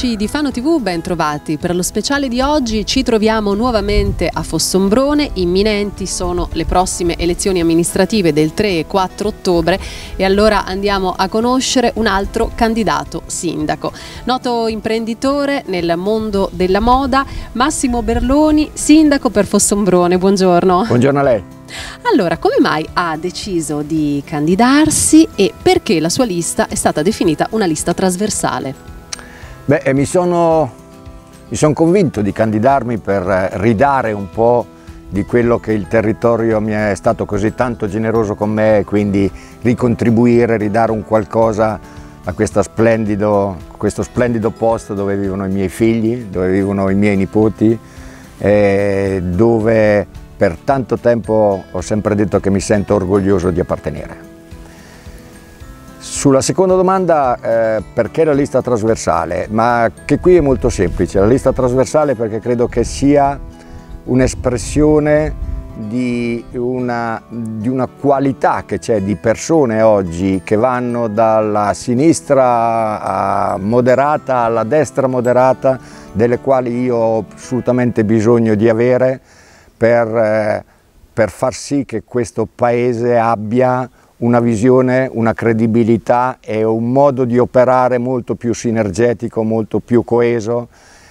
amici di Fano TV, ben trovati. Per lo speciale di oggi ci troviamo nuovamente a Fossombrone, imminenti sono le prossime elezioni amministrative del 3 e 4 ottobre e allora andiamo a conoscere un altro candidato sindaco. Noto imprenditore nel mondo della moda, Massimo Berloni, sindaco per Fossombrone, buongiorno. Buongiorno a lei. Allora, come mai ha deciso di candidarsi e perché la sua lista è stata definita una lista trasversale? Beh, mi sono, mi sono convinto di candidarmi per eh, ridare un po' di quello che il territorio mi è stato così tanto generoso con me, quindi ricontribuire, ridare un qualcosa a splendido, questo splendido posto dove vivono i miei figli, dove vivono i miei nipoti, eh, dove per tanto tempo ho sempre detto che mi sento orgoglioso di appartenere. Sulla seconda domanda, eh, perché la lista trasversale? Ma che qui è molto semplice, la lista trasversale perché credo che sia un'espressione di una, di una, qualità che c'è di persone oggi che vanno dalla sinistra moderata alla destra moderata, delle quali io ho assolutamente bisogno di avere per, eh, per far sì che questo paese abbia una visione, una credibilità e un modo di operare molto più sinergetico, molto più coeso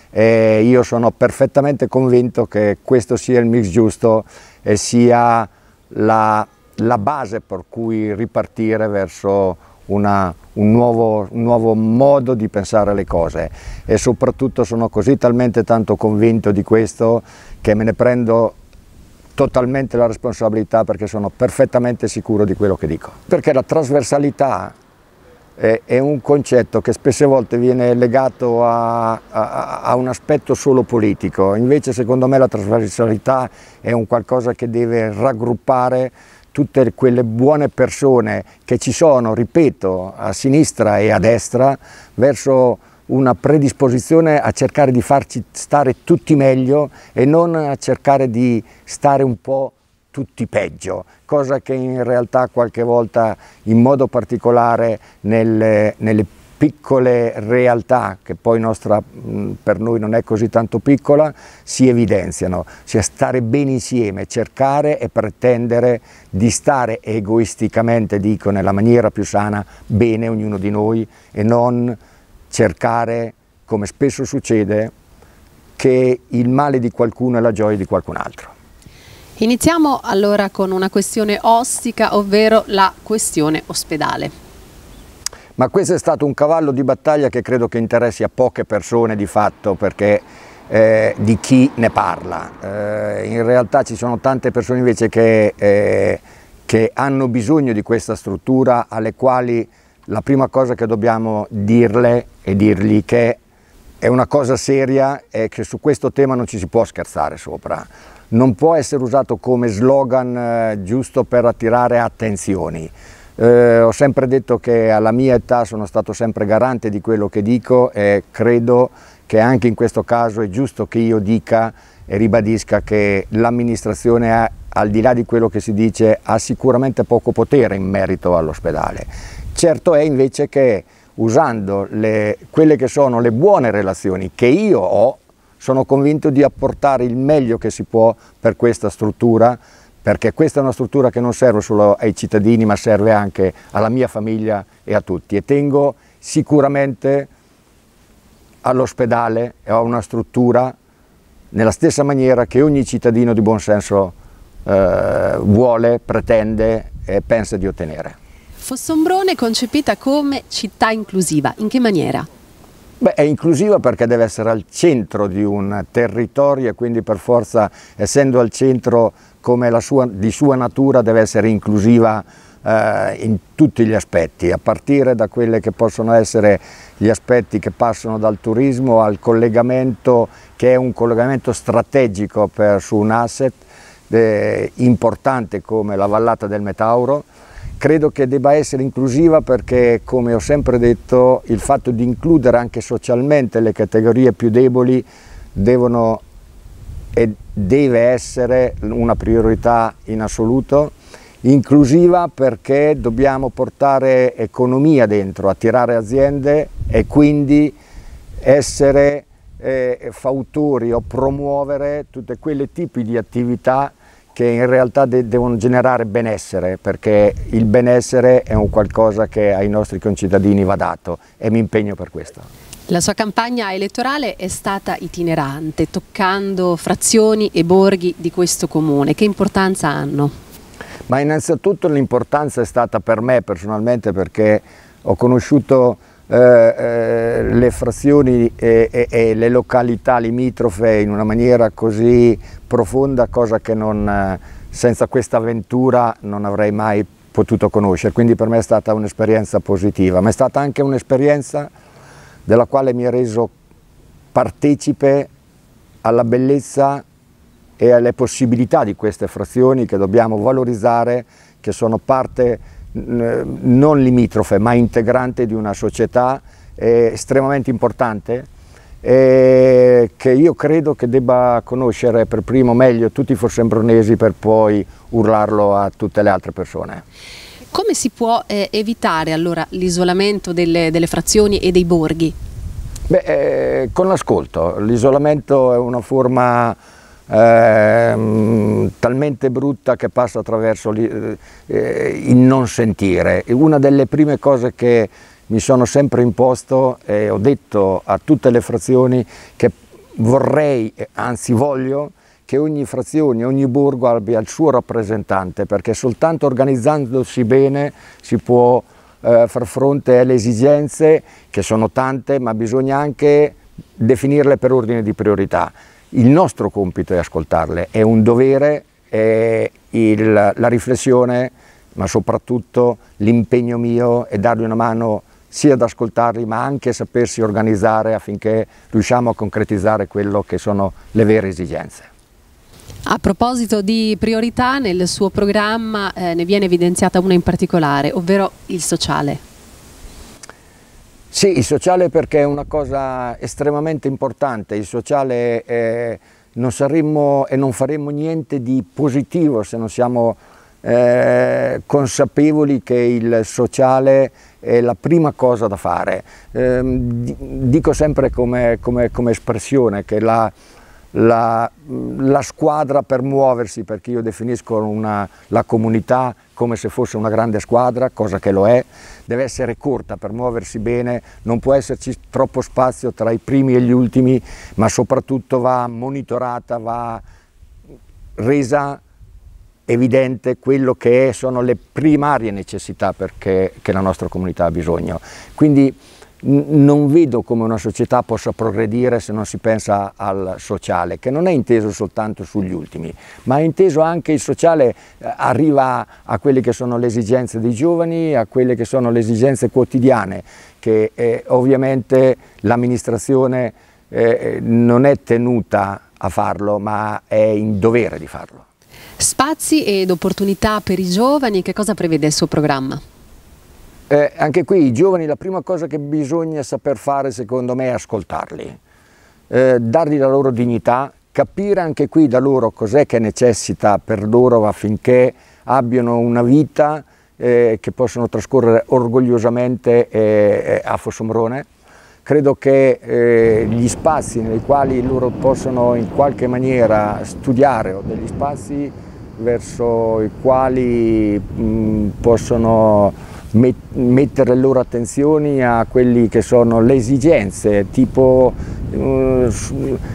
e io sono perfettamente convinto che questo sia il mix giusto e sia la, la base per cui ripartire verso una, un, nuovo, un, nuovo, modo di pensare le cose e soprattutto sono così talmente tanto convinto di questo che me ne prendo totalmente la responsabilità perché sono perfettamente sicuro di quello che dico. Perché la trasversalità è, è un concetto che spesse volte viene legato a, a, a, un aspetto solo politico, invece secondo me la trasversalità è un qualcosa che deve raggruppare tutte quelle buone persone che ci sono, ripeto, a sinistra e a destra, verso una predisposizione a cercare di farci stare tutti meglio e non a cercare di stare un po' tutti peggio, cosa che in realtà qualche volta in modo particolare nelle, nelle piccole realtà, che poi nostra, per noi non è così tanto piccola, si evidenziano, cioè stare bene insieme, cercare e pretendere di stare egoisticamente, dico, nella maniera più sana, bene ognuno di noi e non cercare, come spesso succede, che il male di qualcuno è la gioia di qualcun altro. Iniziamo allora con una questione ostica, ovvero la questione ospedale. Ma questo è stato un cavallo di battaglia che credo che interessi a poche persone di fatto, perché eh, di chi ne parla. Eh, in realtà ci sono tante persone invece che, eh, che hanno bisogno di questa struttura, alle quali la prima cosa che dobbiamo dirle e dirgli che è una cosa seria è che su questo tema non ci si può scherzare sopra. Non può essere usato come slogan eh, giusto per attirare attenzioni. Eh, ho sempre detto che alla mia età sono stato sempre garante di quello che dico e credo che anche in questo caso è giusto che io dica e ribadisca che l'amministrazione al di là di quello che si dice ha sicuramente poco potere in merito all'ospedale Certo è invece che usando le, quelle che sono le buone relazioni che io ho, sono convinto di apportare il meglio che si può per questa struttura, perché questa è una struttura che non serve solo ai cittadini, ma serve anche alla mia famiglia e a tutti. E tengo sicuramente all'ospedale e ho una struttura nella stessa maniera che ogni cittadino di buonsenso eh, vuole, pretende e pensa di ottenere. Fossombrone è concepita come città inclusiva, in che maniera? Beh, è inclusiva perché deve essere al centro di un territorio e quindi per forza, essendo al centro come sua, di sua natura, deve essere inclusiva eh, in tutti gli aspetti, a partire da quelli che possono essere gli aspetti che passano dal turismo al collegamento, che è un collegamento strategico per, su un asset eh, importante come la vallata del Metauro, credo che debba essere inclusiva perché, come ho sempre detto, il fatto di includere anche socialmente le categorie più deboli devono e deve essere una priorità in assoluto. Inclusiva perché dobbiamo portare economia dentro, attirare aziende e quindi essere eh, fautori o promuovere tutti quei tipi di attività che in realtà de devono generare benessere, perché il benessere è un qualcosa che ai nostri concittadini va dato e mi impegno per questo. La sua campagna elettorale è stata itinerante, toccando frazioni e borghi di questo comune. Che importanza hanno? Ma innanzitutto l'importanza è stata per me personalmente perché ho conosciuto eh, eh, le frazioni e, e, e, le località limitrofe in una maniera così profonda, cosa che non, eh, senza questa avventura non avrei mai potuto conoscere, quindi per me è stata un'esperienza positiva, ma è stata anche un'esperienza della quale mi ha reso partecipe alla bellezza e alle possibilità di queste frazioni che dobbiamo valorizzare, che sono parte non limitrofe ma integrante di una società eh, estremamente importante eh, che io credo che debba conoscere per primo meglio tutti i forsembronesi per poi urlarlo a tutte le altre persone. Come si può eh, evitare allora l'isolamento delle, delle, frazioni e dei borghi? Beh, eh, con l'ascolto, l'isolamento è una forma ehm, talmente brutta che passa attraverso eh, eh, il non sentire. Una delle prime cose che mi sono sempre imposto e ho detto a tutte le frazioni che vorrei, anzi voglio, che ogni frazione, ogni borgo abbia il suo rappresentante, perché soltanto organizzandosi bene si può eh, far fronte alle esigenze, che sono tante, ma bisogna anche definirle per ordine di priorità. Il nostro compito è ascoltarle, è un dovere è il, la riflessione, ma soprattutto l'impegno mio è dargli una mano sia ad ascoltarli ma anche sapersi organizzare affinché riusciamo a concretizzare quello che sono le vere esigenze. A proposito di priorità, nel suo programma eh, ne viene evidenziata una in particolare, ovvero il sociale. Sì, il sociale perché è una cosa estremamente importante, il sociale è non saremmo e non faremmo niente di positivo se non siamo eh, consapevoli che il sociale è la prima cosa da fare. Eh, dico sempre come, come, come espressione che la, la, la, squadra per muoversi, perché io definisco una, la comunità come se fosse una grande squadra, cosa che lo è, deve essere corta per muoversi bene, non può esserci troppo spazio tra i primi e gli ultimi, ma soprattutto va monitorata, va resa evidente quello che sono le primarie necessità perché, che la nostra comunità ha bisogno. Quindi, non vedo come una società possa progredire se non si pensa al sociale, che non è inteso soltanto sugli ultimi, ma è inteso anche il sociale eh, arriva a quelle che sono le esigenze dei giovani, a quelle che sono le esigenze quotidiane, che eh, ovviamente l'amministrazione eh, non è tenuta a farlo, ma è in dovere di farlo. Spazi ed opportunità per i giovani, che cosa prevede il suo programma? Eh, anche qui i giovani la prima cosa che bisogna saper fare secondo me è ascoltarli, eh, dargli la loro dignità, capire anche qui da loro cos'è che necessita per loro affinché abbiano una vita eh, che possono trascorrere orgogliosamente eh, eh, a Fossombrone. Credo che eh, gli spazi nei quali loro possono in qualche maniera studiare o degli spazi verso i quali mh, possono mettere le loro attenzioni a quelle che sono le esigenze, tipo eh,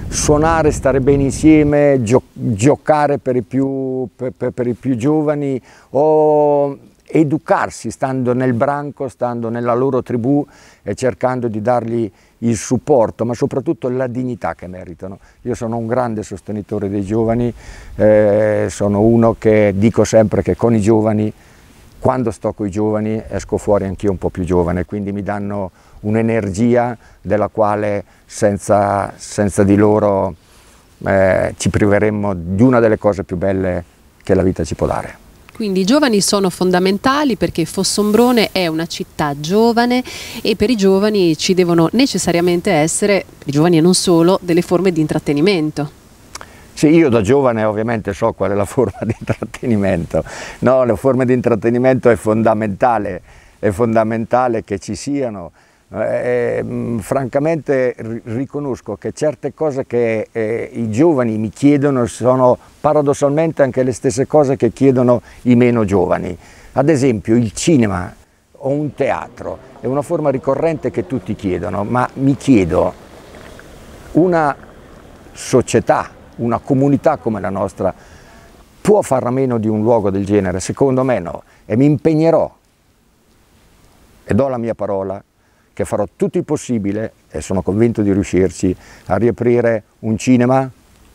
suonare, stare bene insieme, gio giocare per i, più, per, per i più giovani o educarsi stando nel branco, stando nella loro tribù e cercando di dargli il supporto, ma soprattutto la dignità che meritano. Io sono un grande sostenitore dei giovani, eh, sono uno che dico sempre che con i giovani quando sto con i giovani esco fuori anch'io un po' più giovane, quindi mi danno un'energia della quale senza, senza di loro eh, ci priveremmo di una delle cose più belle che la vita ci può dare. Quindi i giovani sono fondamentali perché Fossombrone è una città giovane e per i giovani ci devono necessariamente essere, per i giovani e non solo, delle forme di intrattenimento. Sì, io da giovane ovviamente so qual è la forma di intrattenimento, no, la forma di intrattenimento è fondamentale, è fondamentale che ci siano, eh, mh, ehm, francamente riconosco che certe cose che eh, i giovani mi chiedono sono paradossalmente anche le stesse cose che chiedono i meno giovani, ad esempio il cinema o un teatro, è una forma ricorrente che tutti chiedono, ma mi chiedo una società una comunità come la nostra può far a meno di un luogo del genere? Secondo me no. E mi impegnerò e do la mia parola che farò tutto il possibile, e sono convinto di riuscirci, a riaprire un cinema,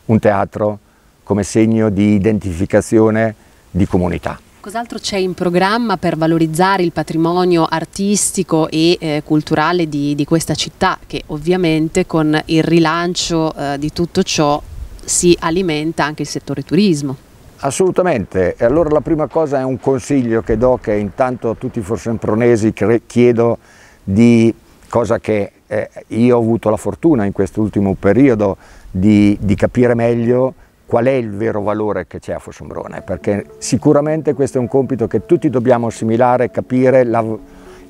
un teatro, come segno di identificazione di comunità. Cos'altro c'è in programma per valorizzare il patrimonio artistico e eh, culturale di, di, questa città che ovviamente con il rilancio eh, di tutto ciò si alimenta anche il settore turismo. Assolutamente, e allora la prima cosa è un consiglio che do che intanto a tutti i forsempronesi chiedo di cosa che eh, io ho avuto la fortuna in quest'ultimo periodo di, di capire meglio qual è il vero valore che c'è a Fossombrone, perché sicuramente questo è un compito che tutti dobbiamo assimilare, capire la,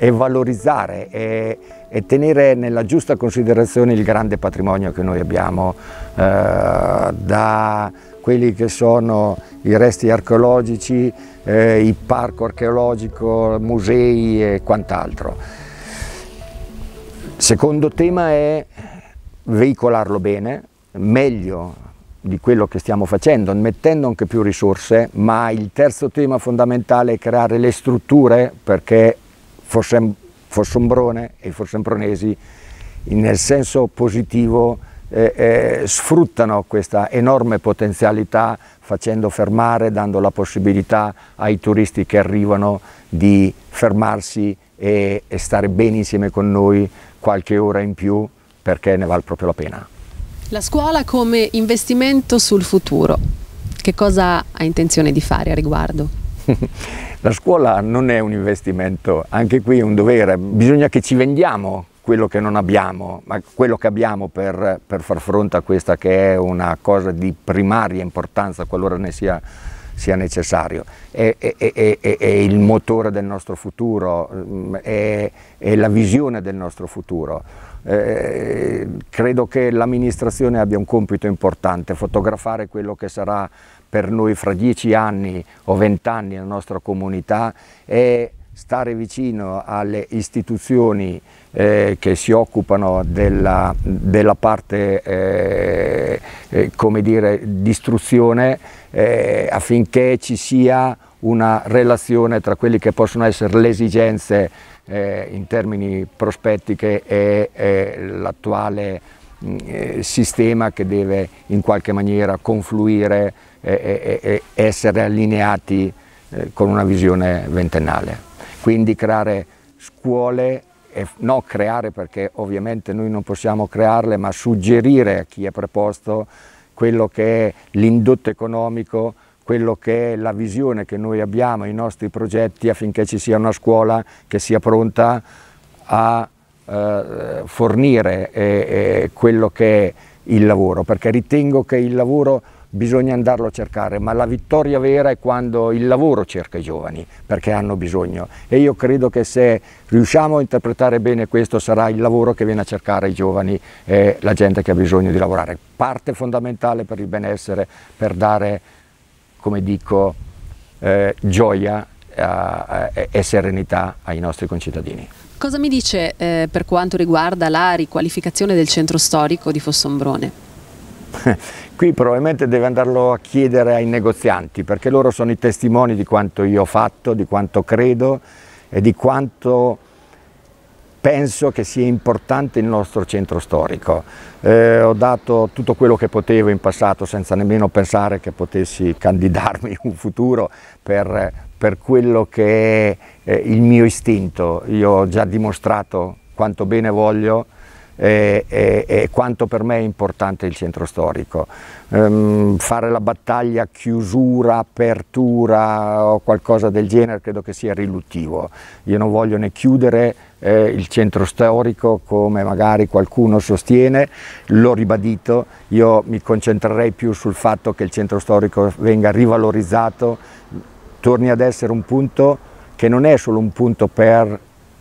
e valorizzare e, e, tenere nella giusta considerazione il grande patrimonio che noi abbiamo eh, da quelli che sono i resti archeologici, eh, il parco archeologico, musei e quant'altro. Secondo tema è veicolarlo bene, meglio di quello che stiamo facendo, mettendo anche più risorse, ma il terzo tema fondamentale è creare le strutture perché Fossombrone e i Fossembronesi nel senso positivo eh, eh, sfruttano questa enorme potenzialità facendo fermare, dando la possibilità ai turisti che arrivano di fermarsi e, e stare bene insieme con noi qualche ora in più perché ne vale proprio la pena. La scuola come investimento sul futuro, che cosa ha intenzione di fare a riguardo? La scuola non è un investimento, anche qui è un dovere, bisogna che ci vendiamo quello che non abbiamo, ma quello che abbiamo per, per far fronte a questa che è una cosa di primaria importanza qualora ne sia, sia necessario, è, è, è, è, il motore del nostro futuro, mm, è, la visione del nostro futuro. Eh, credo che l'amministrazione abbia un compito importante, fotografare quello che sarà per noi fra dieci anni o vent'anni la nostra comunità è stare vicino alle istituzioni eh, che si occupano della, della parte eh, eh come dire, di istruzione eh, affinché ci sia una relazione tra quelle che possono essere le esigenze eh, in termini prospettiche e l'attuale mm, sistema che deve in qualche maniera confluire essere allineati eh, con una visione ventennale. Quindi creare scuole, e, non creare perché ovviamente noi non possiamo crearle, ma suggerire a chi è preposto quello che è l'indotto economico, quello che è la visione che noi abbiamo, i nostri progetti affinché ci sia una scuola che sia pronta a eh, fornire eh, eh quello che è il lavoro, perché ritengo che il lavoro bisogna andarlo a cercare, ma la vittoria vera è quando il lavoro cerca i giovani, perché hanno bisogno. E io credo che se riusciamo a interpretare bene questo sarà il lavoro che viene a cercare i giovani e la gente che ha bisogno di lavorare. Parte fondamentale per il benessere, per dare, come dico, eh, gioia eh, e serenità ai nostri concittadini. Cosa mi dice eh, per quanto riguarda la riqualificazione del centro storico di Fossombrone? qui probabilmente deve andarlo a chiedere ai negozianti perché loro sono i testimoni di quanto io ho fatto, di quanto credo e di quanto penso che sia importante il nostro centro storico. Eh, ho dato tutto quello che potevo in passato senza nemmeno pensare che potessi candidarmi in un futuro per, per quello che è eh, il mio istinto. Io ho già dimostrato quanto bene voglio e, e, e, quanto per me è importante il centro storico. Ehm, fare la battaglia chiusura, apertura o qualcosa del genere credo che sia riluttivo. Io non voglio né chiudere eh, il centro storico come magari qualcuno sostiene, l'ho ribadito, io mi concentrerei più sul fatto che il centro storico venga rivalorizzato, torni ad essere un punto che non è solo un punto per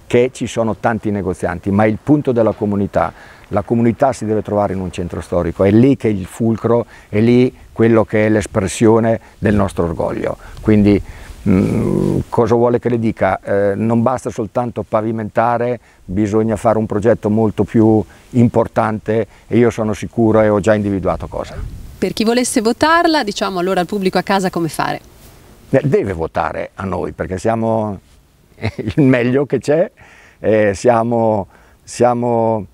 che ci sono tanti negozianti, ma il punto della comunità, la comunità si deve trovare in un centro storico, è lì che è il fulcro, è lì quello che è l'espressione del nostro orgoglio. Quindi mm, cosa vuole che le dica? Eh, non basta soltanto pavimentare, bisogna fare un progetto molto più importante e io sono sicuro e ho già individuato cosa. Per chi volesse votarla, diciamo allora al pubblico a casa come fare? Eh, deve votare a noi perché siamo il meglio che c'è, eh, siamo, siamo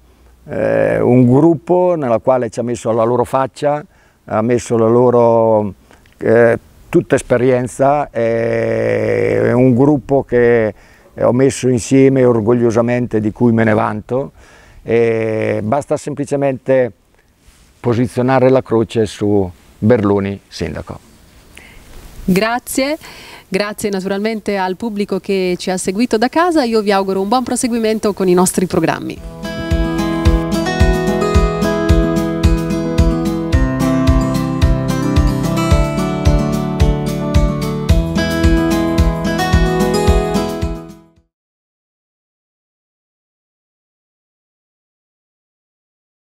eh, un gruppo nella quale ci ha messo la loro faccia, ha messo la loro eh, tutta esperienza, è un gruppo che ho messo insieme orgogliosamente di cui me ne vanto, basta semplicemente posizionare la croce su Berloni Sindaco. Grazie, grazie naturalmente al pubblico che ci ha seguito da casa, io vi auguro un buon proseguimento con i nostri programmi.